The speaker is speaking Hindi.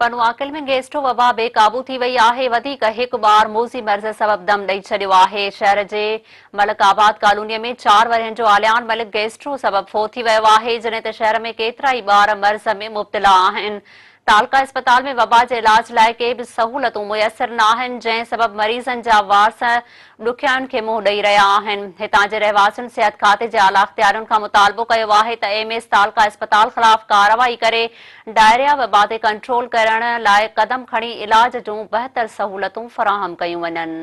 पनवाकिल में गैस्ट्रो वबा बेक़ाबू थी वही आहे वधीक हिकु ॿार मोज़ी मर्ज़ सबब दम दई छॾियो आहे शहर जे मलकाबाद कॉलोनी में चार वरनि जो आलियान मलिक गैस्ट्रो सबबि फोत थी वियो आहे जॾहिं त शहर में केतिरा ई ॿार मर्ज़ में मुब्तला आहिनि तालका अस्पताल में वबा के इलाज लाइ के बि सहूलियतूं मुयसरु न आहिनि जंहिं सबबि मरीज़नि जा वारस ॾुखियाउनि खे मुंहुं ॾेई रहिया आहिनि हितां खाते जे आला अख़्तियारुनि खां मुतालबो कयो आहे एम एस तालका अस्पताल ख़िलाफ़ कार्रवाई कर डायरिया वबा के कंट्रोल करण लाइ क़दम खड़ी इलाज जो बेहतर सहूलियतूं फ़राहम कयूं वञनि